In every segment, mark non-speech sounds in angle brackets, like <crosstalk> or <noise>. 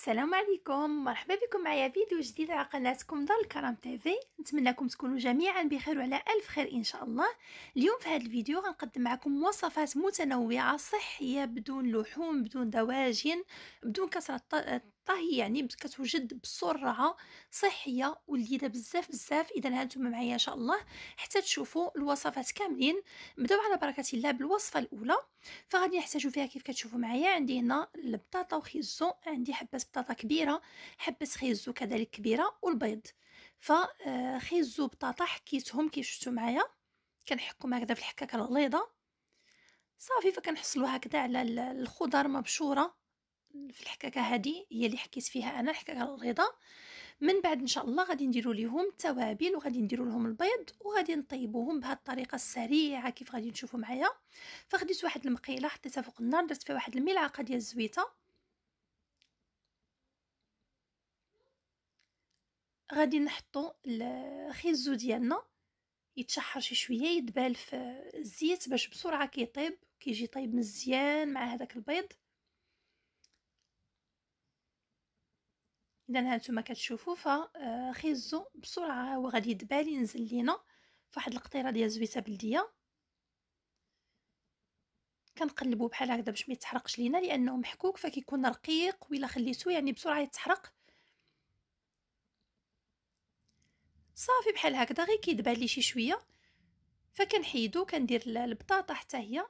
السلام عليكم مرحبا بكم معايا فيديو جديد على قناتكم دار الكرم تيفي نتمنىكم تكونوا جميعا بخير وعلى الف خير ان شاء الله اليوم في هذا الفيديو غنقدم معكم وصفات متنوعه صحيه بدون لحوم بدون دواجن بدون كسره الطهي يعني كتوجد بسرعه صحيه ولذيذه بزاف بزاف اذا هانتوما معايا ان شاء الله حتى تشوفوا الوصفات كاملين نبداو على بركه الله بالوصفه الاولى فغادي نحتاجو فيها كيف كتشوفوا معايا عندي هنا البطاطا وخيزو عندي حبه بطاطا كبيره حبه خيزو كذلك كبيره والبيض فخيزو آه، بطاطا حكيتهم كيف شفتوا معايا كنحكهم هكذا في الحكاكه الغليظه صافي فكنحصلوا هكذا على الخضر مبشوره في الحكاكه هذه هي اللي حكيت فيها انا الحكاكه الرضا من بعد ان شاء الله غادي نديرو ليهم التوابل وغادي نديرو لهم البيض وغادي نطيبوهم بهذه الطريقه السريعه كيف غادي نشوفوا معايا فخديت واحد المقيله حطيتها فوق النار درت فيها واحد الملعقه ديال الزويته غادي نحطو الخيزو ديالنا يتشحر شي شويه يدبال في الزيت باش بسرعه كيطيب كيجي طيب مزيان مع هذاك البيض اذا هانتوما كتشوفوا فخيزو آه، بسرعه هو غادي دبالي ينزل لينا فواحد القطيره ديال زويته بلديه كنقلبو بحال هكذا باش ما يتحرقش لينا لانه محكوك فكيكون رقيق الا خليتو يعني بسرعه يتحرق صافي بحال هكذا غير كيدبان لي شي شويه فكنحيدو كندير البطاطا حتى هي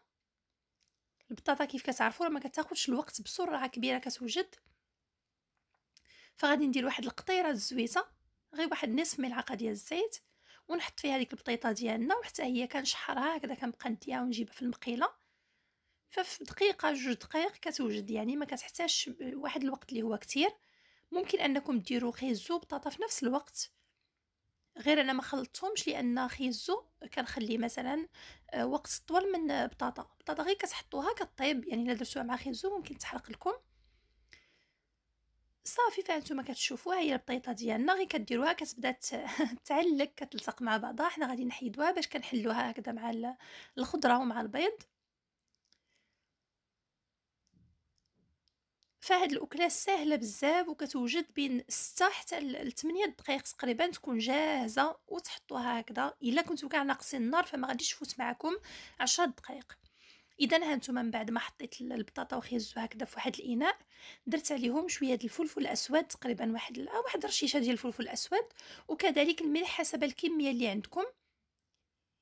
البطاطا كيف كتعرفوا راه ما كتاخذش الوقت بسرعه كبيره كتوجد فغادي ندير واحد القطيره الزويته غير واحد نصف ملعقه ديال الزيت ونحط فيها ديك البطيطه ديالنا وحتى هي كنشحرها هكذا كنبقى نديها ونجيبها في المقيله ففي دقيقه جوج دقائق كتوجد يعني ما كتحتاجش واحد الوقت اللي هو كتير ممكن انكم ديروا خيزو بطاطا في نفس الوقت غير انا ما خلطتهمش لان خيزو كنخليه مثلا آه، وقت طول من بطاطا بطاطا غير كتحطوها كطيب يعني الا درتوها مع خيزو ممكن تحرق لكم صافي فانتوما كتشوفوها هي البطيطه ديالنا غير كديروها كتبدا <laughs> تعلق كتلصق مع بعضها حنا غادي نحيدوها باش كنحلوها هكذا مع الخضره ومع البيض فهاد الاكله سهله بزاف وكتوجد بين 6 حتى ل 8 دقائق تقريبا تكون جاهزه وتحطوها هكذا الا كنتو كاع ناقصين النار فما غاديش تفوت معكم 10 دقائق اذا هانتوما من بعد ما حطيت البطاطا وخيزو هكذا في واحد الاناء درت عليهم شويه ديال الفلفل الاسود تقريبا واحد آه، واحد رشيشه ديال الفلفل الاسود وكذلك الملح حسب الكميه اللي عندكم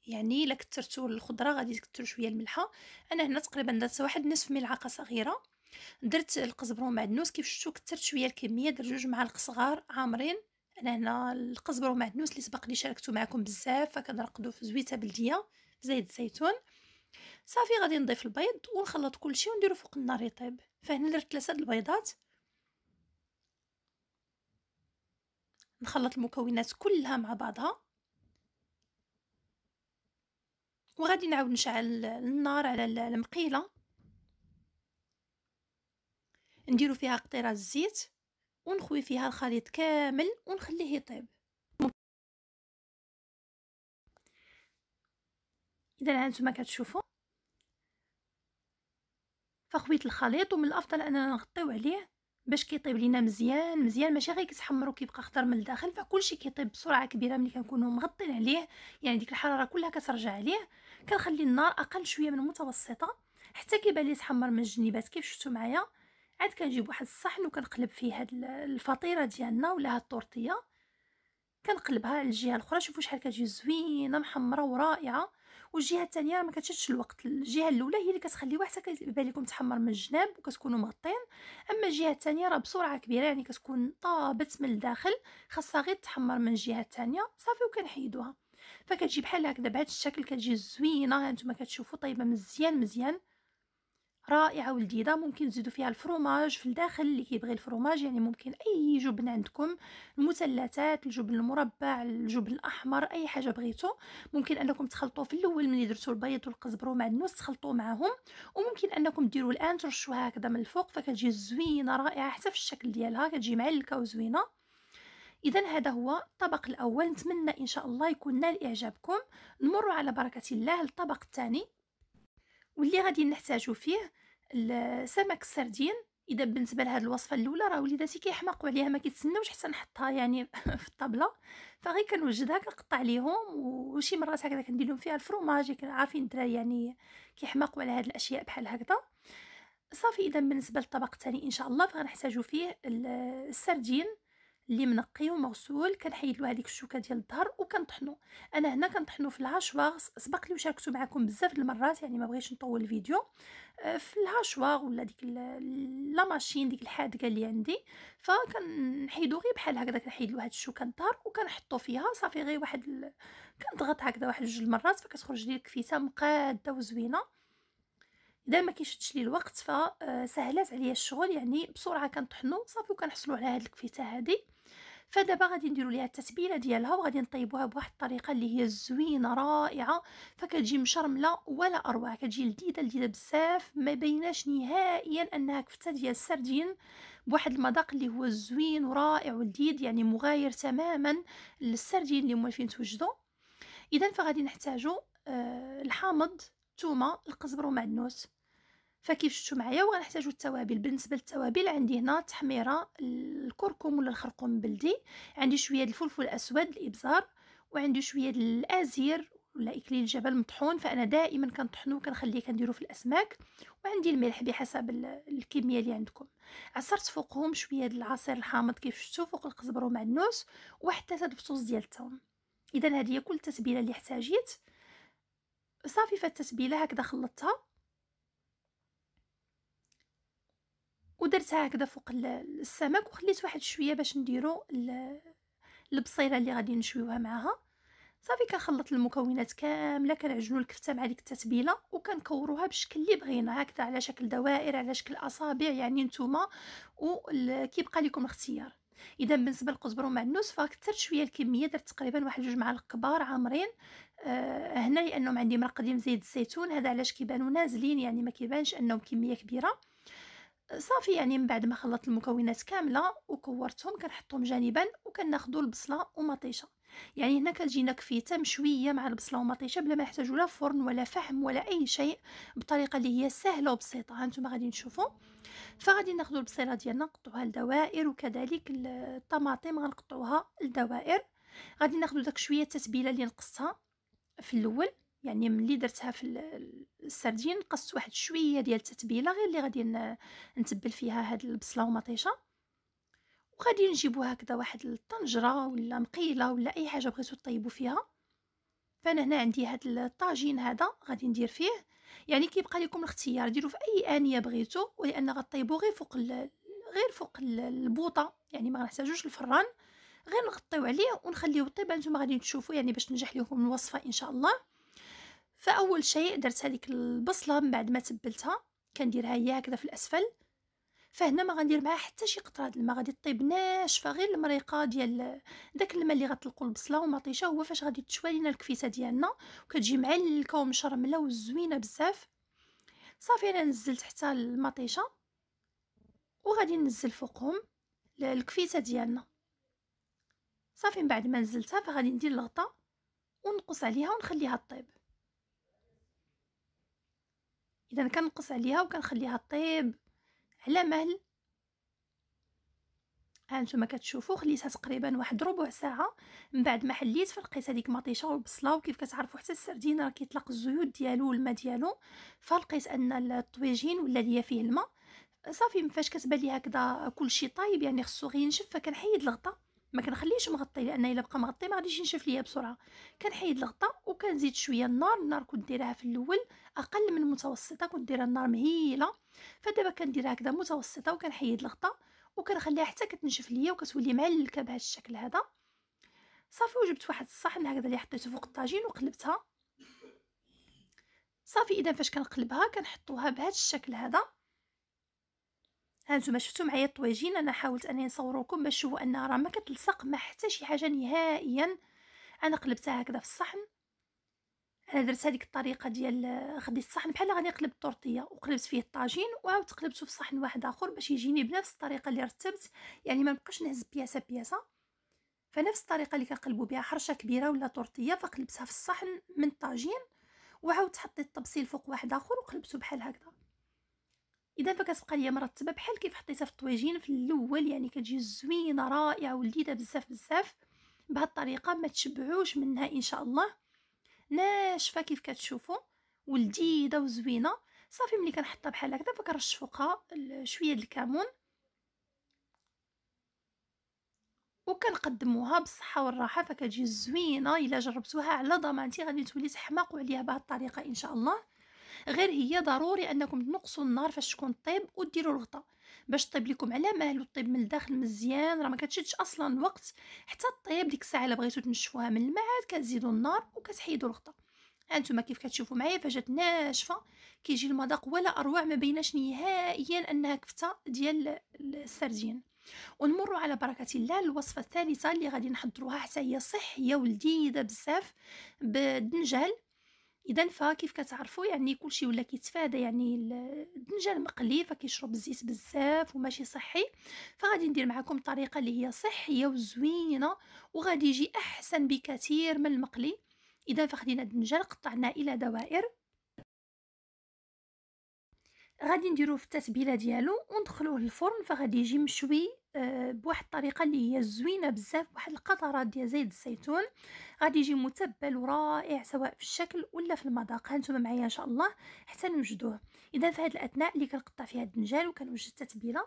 يعني الا كثرتوا الخضره غادي تكثروا شويه الملحه انا هنا تقريبا درت واحد نصف ملعقه صغيره درت القزبر ومعدنوس كيف شفتوا كثرت شويه الكميه درت جوج معالق صغار عامرين انا هنا القزبر ومعدنوس اللي سبق لي شاركته معكم بزاف فكنرقدو في زويته بلديه زيت الزيتون صافي غادي نضيف البيض ونخلط كلشي ونديرو فوق النار يطيب فهنا درت ثلاثه البيضات نخلط المكونات كلها مع بعضها وغادي نعاود نشعل النار على المقيله نديرو فيها قطيره الزيت ونخوي فيها الخليط كامل ونخليه يطيب اذا هانتوما كتشوفوا فخويت الخليط ومن الافضل اننا نغطيو عليه باش كيطيب لينا مزيان مزيان ماشي غير كيتحمر وكيبقى خضر من الداخل فكلشي كيطيب بسرعه كبيره ملي كنكونوا مغطين عليه يعني ديك الحراره كلها كترجع عليه كنخلي النار اقل شويه من المتوسطه حتى كيبان لي تحمر من الجنيبات كيف شفتوا معايا عاد كنجيب واحد الصحن وكنقلب فيه هاد الفطيره ديالنا ولا هاد الطورطيه كنقلبها على الجهه الاخرى شوفوا شحال كتجي زوينه محمره ورائعه والجهه الثانيه ما كتشدش الوقت الجهه الاولى هي اللي كتخليوها حتى كيبان لكم تحمر من الجناب وكتكونوا مغطين اما الجهه الثانيه راه بسرعه كبيره يعني كتكون طابت من الداخل خاصها غير تحمر من الجهه الثانيه صافي وكنحيدوها فكتجي بحال هكذا بهذا الشكل كتجي زوينه هانتوما كتشوفوا طيبه مزيان مزيان رائعه ولذيذه ممكن تزيدوا فيها الفروماج في الداخل اللي كيبغي الفروماج يعني ممكن اي جبن عندكم المثلثات الجبن المربع الجبن الاحمر اي حاجه بغيتو ممكن انكم تخلطوا في الاول ملي درتوا البيض والقزبر والمعدنوس تخلطوا معاهم وممكن انكم ديروا الان ترشوها هكذا من الفوق فكتجي زوينه رائعه حتى في الشكل ديالها كتجي معلكه وزوينه اذا هذا هو الطبق الاول نتمنى ان شاء الله يكون نال اعجابكم نمر على بركه الله للطبق الثاني واللي غادي نحتاجو فيه سمك السردين اذا بالنسبه لهاد الوصفه الاولى راه وليداتي كيحماقوا عليها ما كيتسناوش حتى نحطها يعني <laughs> في الطبله فغير كنوجدها كنقطع ليهم وشي مرات هكذا كندير لهم فيها الفرماج عارفين الدراري يعني كيحماقوا على هاد الاشياء بحال هكذا صافي اذا بالنسبه للطبق الثاني ان شاء الله فغنحتاجو فيه السردين اللي منقي ومغسول كنحيد له هذيك الشوكه ديال الظهر وكنطحنو انا هنا كنطحنو في الهاشواغ سبق لي وشاركتو معكم بزاف المرات يعني ما بغيتش نطول الفيديو آه، في الهاشواغ ولا ديك لا ماشين ديك الحادقه اللي عندي فكنحيدو غير بحال هكذا كنحيد له هاد الشوكه الظهر وكنحطو فيها صافي غير واحد ال... كنضغط هكذا واحد جوج المرات فكتخرج لي الكفيسه مقاده وزوينه اذا ما كيشدش لي الوقت فسهلات آه، عليا الشغل يعني بسرعه كنطحنو صافي وكنحصلوا على هاد الكفته هادي فدابا غادي نديرو ليها التتبيله ديالها وغادي نطيبوها بواحد الطريقه اللي هي زوينه رائعه فكتجي مشرمله ولا اروع كتجي لذيذه لذيذه بزاف ما بيناش نهائيا انها كفته ديال السردين بواحد المذاق اللي هو زوين ورائع ولذيذ يعني مغاير تماما للسردين اللي هما فين توجدوا اذا فغادي نحتاجو آه، الحامض ثومه القزبر ومعدنوس فكيف شفتوا معايا وغنحتاجو التوابل بالنسبه للتوابل عندي هنا تحميره الكركم ولا الخرقوم بلدي عندي شويه الفلفل الاسود الابزار وعندي شويه الازير ولا اكليل الجبل مطحون فانا دائما كنطحنو وكنخليه كنديرو في الاسماك وعندي الملح بحسب الكميه اللي عندكم عصرت فوقهم شويه العصير الحامض كيف شفتوا فوق القزبر ومعنوس وحتى هاد الفصوص ديال الثوم اذا هذه هي كل التتبيله اللي احتاجيت صافي فالتتبيله هكذا خلطتها ودرتها هكذا فوق السمك وخليت واحد شويه باش نديرو البصيله اللي غادي نشويوها معاها صافي كنخلط المكونات كامله كنعجنوا الكفته مع ديك التتبيله وكنكوروها بالشكل اللي بغينا هكذا على شكل دوائر على شكل اصابع يعني نتوما وكيبقى لكم الاختيار اذا بالنسبه للقزبر والمعنوس فكثر شويه الكميه درت تقريبا واحد جوج معالق كبار عامرين أه هنا لانهم عندي مرق قديم زيت الزيتون هذا علاش كيبانوا نازلين يعني ما كيبانش انهم كميه كبيره صافي يعني من بعد ما خلطت المكونات كامله وكورتهم كنحطهم جانبا وكناخذوا البصله ومطيشه يعني هنا كتجينا كفيته مشويه مع البصله ومطيشه بلا ما نحتاجوا لا فرن ولا فحم ولا اي شيء بطريقه اللي هي سهله وبسيطه هانتوما غادي نشوفوا فغادي ناخذوا البصيله ديالنا نقطعوها لدوائر وكذلك الطماطم غنقطعوها لدوائر غادي ناخذوا داك شويه التتبيله اللي نقصها في الاول يعني ملي درتها في السردين قصت واحد شويه ديال التتبيله غير اللي غادي نتبل فيها هاد البصله ومطيشه وغادي نجيبو هكذا واحد الطنجره ولا مقيله ولا اي حاجه بغيتو طيبوا فيها فانا هنا عندي هاد الطاجين هذا غادي ندير فيه يعني كيبقى لكم الاختيار ديروا في اي انيه بغيتو ولان غطيبوا غير فوق غير فوق البوطه يعني ما غنحتاجوش الفران غير نغطيو عليه ونخليه طيب انتم غادي تشوفوا يعني باش تنجح لكم الوصفه ان شاء الله فاول شيء درت هذيك البصله من بعد ما تبلتها كنديرها هي هكذا في الاسفل فهنا ما غندير معها حتى شي قطره هاد الماء غادي طيب ناشفه غير المريقه ديال داك الماء اللي غتلقوا البصله ومطيشه هو فاش غادي تشوى لينا الكفته ديالنا وكتجي معلكه ومشرمله وزوينه بزاف صافي انا نزلت حتى المطيشه وغادي ننزل فوقهم الكفته ديالنا صافي من بعد ما نزلتها فغادي ندير الغطاء ونقص عليها ونخليها طيب اذا كنقص عليها وكنخليها طيب على مهل ها نتوما كتشوفوا خليتها تقريبا واحد ربع ساعه من بعد ما حليت فرقيت هذيك مطيشه والبصله وكيف كتعرفوا حتى السردين راه كيطلق الزيوت ديالو والماء ديالو فلقيت ان الطويجين ولا ليا فيه الماء صافي فاش كتبان لي هكذا كلشي طايب يعني خصو غير ينشف فكنحيد الغطاء ما كنخليهش مغطي لان الا بقى مغطي ما غاديش ينشف ليا بسرعه كنحيد الغطاء وكنزيد شويه النار النار كنت ديرها في الاول اقل من المتوسطه كنت ديرها النار مهيله فدابا كنديرها هكذا متوسطه وكنحيد الغطاء وكنخليها حتى كتنشف ليا وكتولي معلكه بهذا الشكل هذا صافي وجبت واحد الصحن هكذا اللي حطيته فوق الطاجين وقلبتها صافي اذا فاش كنقلبها كنحطوها بهذا الشكل هذا هانتوما شفتوا معايا الطويجين انا حاولت اني نصوركم باش تشوفوا انها راه ما كتلصق ما حتى شي حاجه نهائيا انا قلبتها هكذا في الصحن انا درت هذيك الطريقه ديال آه، خديت الصحن بحال غادي نقلب الطورطيه وقلبت فيه الطاجين وعاود قلبته في صحن واحد اخر باش يجيني بنفس الطريقه اللي رتبت يعني ما نبقاش نهز بياسه بياسه فنفس الطريقه اللي كنقلبوا بها حرشه كبيره ولا طورطيه فقلبتها في الصحن من الطاجين وعاود حطيت الطبسيل فوق واحد اخر وقلبته بحال هكذا اذا فكتبقى ليا مرتبه بحال كيف حطيتها في الطويجين في الاول يعني كتجي زوينه رائعه ولذيذه بزاف بزاف بهذه الطريقه ما تشبعوش منها ان شاء الله ناشفه كيف كتشوفوا ولذيذه وزوينه صافي ملي كنحطها بحال هكذا فكنرش فوقها شويه د الكمون وكنقدموها بالصحه والراحه فكتجي زوينه الا جربتوها على ضمانتي غادي تولي تحماقوا عليها بهذه الطريقه ان شاء الله غير هي ضروري انكم تنقصوا النار فاش تكون طيب وديروا الغطاء باش طيب لكم على مهل وطيب من الداخل مزيان راه ما كتشدش اصلا الوقت حتى طيب ديك الساعه الا بغيتو تنشفوها من المعاد كتزيدوا النار وكتحيدوا الغطاء هانتوما كيف كتشوفوا معايا فجات ناشفه كيجي المذاق ولا اروع ما بيناش نهائيا انها كفته ديال السردين ونمروا على بركه الله الوصفه الثالثه اللي غادي نحضروها حتى هي صحيه ولذيذه بزاف بالدنجال اذا فكيف كتعرفوا يعني كلشي ولا كيتفادى يعني الدنجال مقلي فكيشرب الزيت بزاف وماشي صحي فغادي ندير معكم طريقه اللي هي صحيه وزوينه وغادي يجي احسن بكثير من المقلي اذا فخدينا الدنجال قطعناه الى دوائر غادي نديروه في التتبيله ديالو وندخلوه للفرن فغادي يجي مشوي آه، بواحد الطريقه اللي هي زوينه بزاف واحد القطرات ديال زيت الزيتون غادي يجي متبل ورائع سواء في الشكل ولا في المذاق هانتوما معايا ان شاء الله حتى نوجدوه اذا في هذه الاثناء اللي كنقطع فيها الدنجال وكنوجد التتبيله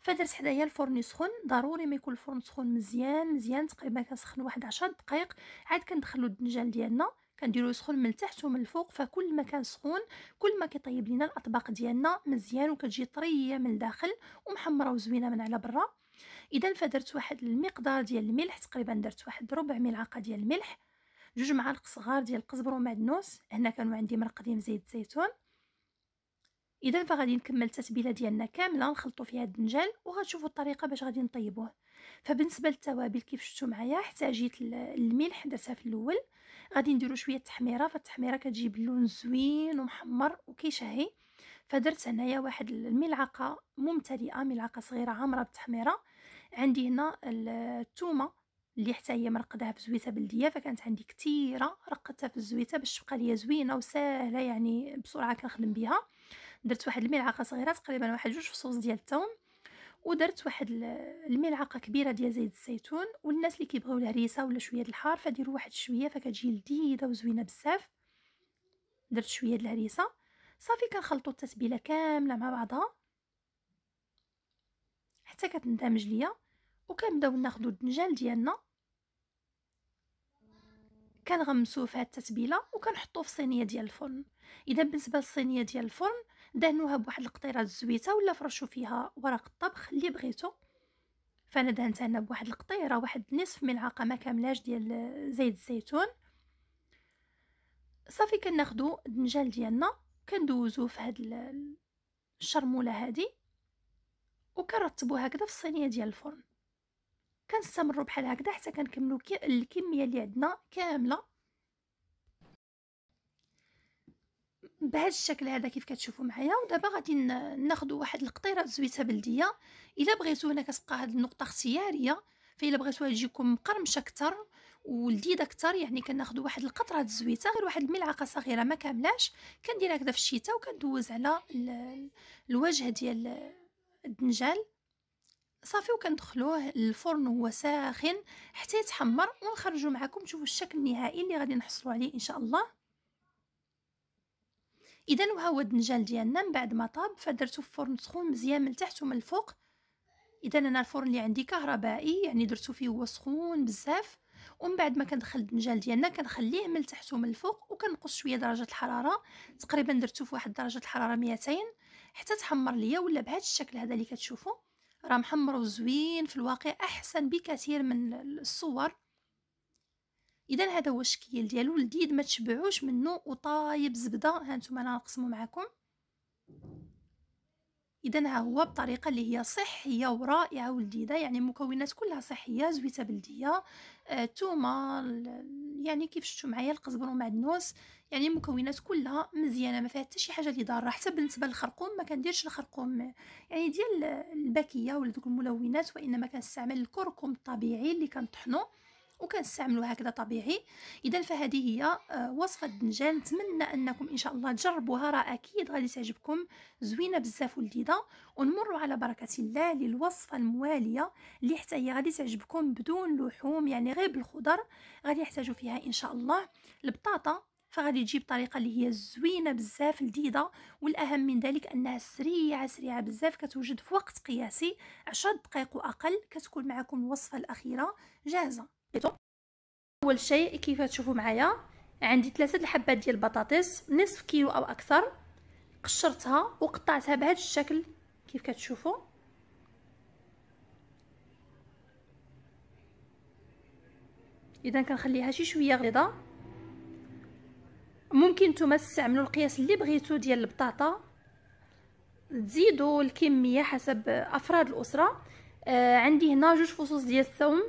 فدرت حدايا الفرن سخون ضروري ما يكون الفرن سخون مزيان مزيان تقريبا كنسخن واحد 10 دقائق عاد كندخلو الدنجال ديالنا كنديروه سخون من التحت ومن الفوق فكل ما كان سخون كل ما كيطيب لينا الاطباق ديالنا مزيان وكتجي طريه من الداخل ومحمره وزوينه من على برا اذا فدرت واحد المقدار ديال الملح تقريبا درت واحد ربع ملعقه ديال الملح جوج معالق صغار ديال القزبر ومعدنوس هنا كانوا عندي مرق ديال زيت الزيتون اذا فغادي نكمل التتبيله ديالنا كامله نخلطو فيها الدنجال وغتشوفوا الطريقه باش غادي نطيبوه فبالنسبه للتوابل كيف شفتوا معايا احتاجيت الملح درتها في الاول غادي نديرو شويه تحميره فالتحميره كتجيب اللون زوين ومحمر وكيشهي فدرت هنايا واحد الملعقه ممتلئه ملعقه صغيره عامره بالتحميره عندي هنا الثومه اللي حتى هي مرقدها في زويته بلديه فكانت عندي كثيره رقدتها في الزويته باش تبقى ليا زوينه وسهله يعني بسرعه كنخدم بها درت واحد الملعقه صغيره تقريبا واحد جوج فصوص ديال الثوم ودرت واحد الملعقه كبيره ديال زيت الزيتون والناس اللي كيبغيو الهريسه ولا شويه د الحار فديروا واحد شويه فكتجي لذيذه وزوينه بزاف درت شويه د الهريسه صافي كنخلطوا التتبيله كامله مع بعضها حتى كتندمج ليا وكنبداو ناخذوا الدنجال ديالنا كنغمسوه في هاد التتبيله وكنحطوه في صينيه ديال الفرن اذا بالنسبه للصينيه ديال الفرن دهنوها بواحد القطيره الزويته ولا فرشوا فيها ورق الطبخ اللي بغيتو فانا دهنتها هنا بواحد القطيره واحد نصف ملعقه ما كاملاش ديال زيت الزيتون صافي كناخدو الدنجال ديالنا كندوزو في هاد الشرموله هادي وكنرتبوها هكذا في الصينيه ديال الفرن كنستمروا بحال هكذا حتى كنكملوا الكميه اللي عندنا كامله بهذا الشكل هذا كيف كتشوفوا معايا ودابا غادي ناخذ واحد القطيره زويته بلديه الا بغيتو هنا كتبقى هذه النقطه اختياريه فالا بغيتوها تجيكم مقرمشه اكثر ولذيذ اكثر يعني كناخذ واحد القطره الزويته غير واحد الملعقه صغيره ما كاملاش كنديرها هكذا في الشتاء وكندوز على الوجه ديال الدنجال صافي وكندخلوه للفرن وهو ساخن حتى يتحمر ونخرجوا معكم تشوفوا الشكل النهائي اللي غادي نحصلوا عليه ان شاء الله اذا وهو الدنجال ديالنا من بعد ما طاب فدرتو في فرن سخون مزيان من التحت ومن الفوق اذا انا الفرن اللي عندي كهربائي يعني درتو فيه هو سخون بزاف ومن بعد ما كندخل الدنجال ديالنا كنخليه من التحت ومن الفوق وكنقص شويه درجه الحراره تقريبا درتو في واحد درجه الحراره 200 حتى تحمر ليا ولا بهذا الشكل هذا اللي كتشوفوا راه محمر وزوين في الواقع احسن بكثير من الصور اذا هذا هو الشكل ديالو لذيذ ما تشبعوش منه وطايب زبده ها نتوما انا نقسمه معكم اذا ها هو بطريقه اللي هي صحيه ورائعه ولذيذه يعني المكونات كلها صحيه زويته بلديه الثومه آه، يعني كيف شفتوا معايا القزبر والمعدنوس يعني المكونات كلها مزيانه ما فيها حتى شي حاجه اللي ضاره حتى بالنسبه للخرقوم ما كنديرش الخرقوم يعني ديال الباكيه ولا دوك الملونات وانما كنستعمل الكركم الطبيعي اللي كنطحنو وكنستعملو هكذا طبيعي اذا فهذه هي آه، وصفه الدنجال نتمنى انكم ان شاء الله تجربوها راه اكيد غادي تعجبكم زوينه بزاف ولذيذه ونمروا على بركه الله للوصفه المواليه اللي حتى هي غادي تعجبكم بدون لحوم يعني غير بالخضر غادي يحتاجوا فيها ان شاء الله البطاطا فغادي تجي بطريقه اللي هي زوينه بزاف لذيذه والاهم من ذلك انها سريعه سريعه بزاف كتوجد في وقت قياسي 10 دقائق واقل كتكون معكم الوصفه الاخيره جاهزه حطيته اول شيء كيف تشوفوا معايا عندي ثلاثه الحبات ديال البطاطس نصف كيلو او اكثر قشرتها وقطعتها بهذا الشكل كيف كتشوفوا اذا كنخليها شي شويه غليظه ممكن نتوما تستعملوا القياس اللي بغيتو ديال البطاطا تزيدوا الكميه حسب افراد الاسره آه عندي هنا جوج فصوص ديال الثوم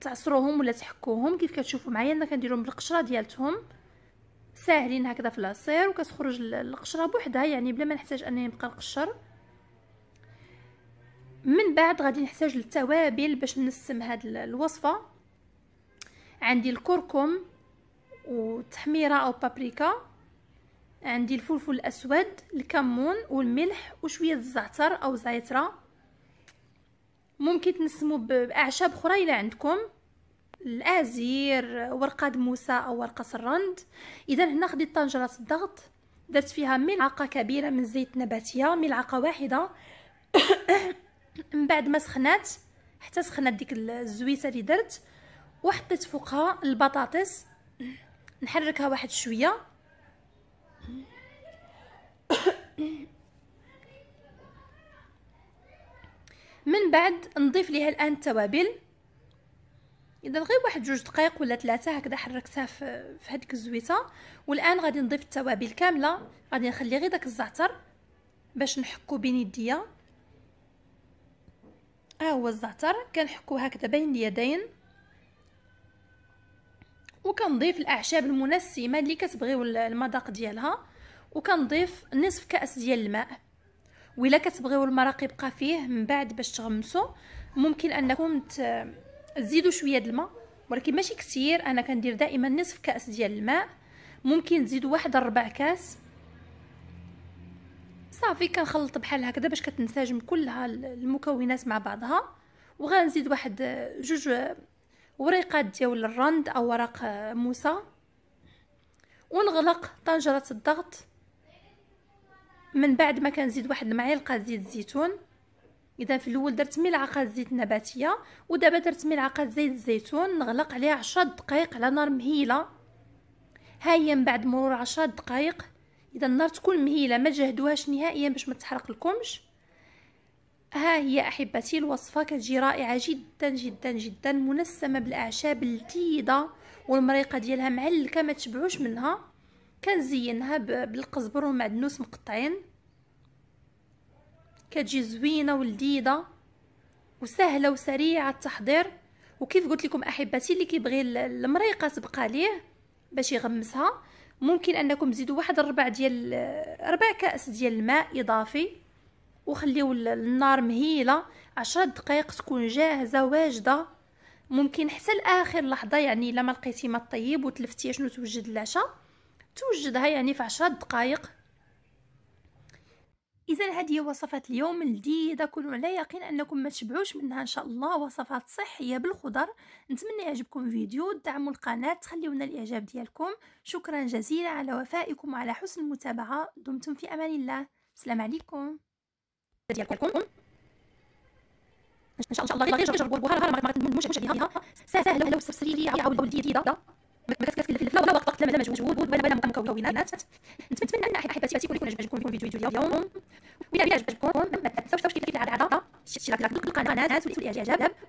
تعصروهم ولا تحكوهم كيف كتشوفوا معايا انا كنديرهم بالقشره ديالتهم ساهلين هكذا في العصير وكتخرج القشره بوحدها يعني بلا ما نحتاج انني نبقى نقشر من بعد غادي نحتاج للتوابل باش نسم هاد الوصفه عندي الكركم والتحميره او بابريكا عندي الفلفل الاسود الكمون والملح وشويه الزعتر او زعتره ممكن تنسمو باعشاب اخرى الا عندكم الازير ورقه موسى او ورقه سرند اذا هنا خديت طنجره الضغط درت فيها ملعقه كبيره من زيت نباتيه ملعقه واحده <coughs> من بعد ما سخنات حتى سخنات ديك الزويته اللي درت وحطيت فوقها البطاطس <coughs> نحركها واحد شويه <coughs> من بعد نضيف ليها الان التوابل اذا غير واحد جوج دقائق ولا ثلاثه هكذا حركتها في, في هذيك الزويته والان غادي نضيف التوابل كامله غادي نخلي غير داك الزعتر باش نحكو بين يديا ها هو الزعتر كنحكو هكذا بين اليدين وكنضيف الاعشاب المنسمه اللي كتبغيو المذاق ديالها وكنضيف نصف كاس ديال الماء ولا كتبغيو المرق يبقى فيه من بعد باش تغمسو ممكن انكم تزيدوا شويه الماء ولكن ماشي كثير انا كندير دائما نصف كاس ديال الماء ممكن تزيدوا واحد ربع كاس صافي كنخلط بحال هكذا باش كتنسجم كلها المكونات مع بعضها وغنزيد واحد جوج وريقات ديال الرند او ورق موسى ونغلق طنجره الضغط من بعد ما كنزيد واحد المعلقه زيت الزيتون اذا في الاول درت ملعقه زيت نباتيه ودابا درت ملعقه زيت الزيتون نغلق عليها 10 دقائق على نار مهيله ها هي من بعد مرور 10 دقائق اذا النار تكون مهيله ما جهدوهاش نهائيا باش ما تحرق لكمش ها هي احبتي الوصفه كتجي رائعه جدا جدا جدا منسمه بالاعشاب اللذيذه والمريقه ديالها معلكه ما تشبعوش منها كنزينها بالقزبر ومعدنوس مقطعين كتجي زوينه ولذيذه وسهله وسريعه التحضير وكيف قلت لكم احبتي اللي كيبغي المريقه تبقى ليه باش يغمسها ممكن انكم تزيدوا واحد الربع ديال ربع كاس ديال الماء اضافي وخليو النار مهيله عشرة دقائق تكون جاهزه واجده ممكن حتى لاخر لحظه يعني الا ما لقيتي ما طيب وتلفتي شنو توجد العشاء توجدها يعني في عشرة دقائق اذا هذه هي وصفه اليوم لذيذه كونوا على يقين انكم ما تشبعوش منها ان شاء الله وصفات صحيه بالخضر نتمنى يعجبكم الفيديو دعموا القناه تخليونا الاعجاب ديالكم شكرا جزيلا على وفائكم وعلى حسن المتابعه دمتم في امان الله السلام عليكم ديالكم ان شاء الله غير جربوها راه ما تندموش عليها سهله وسرسريه او لذيذه ما كتكلف لا وقت لا مجهود ولا المكونات نتمنى ان احبتي يكون عجبكم الفيديو ديال اليوم واذا عجبكم ما تنساوش كيف العاده الاشتراك في القناه والاعجاب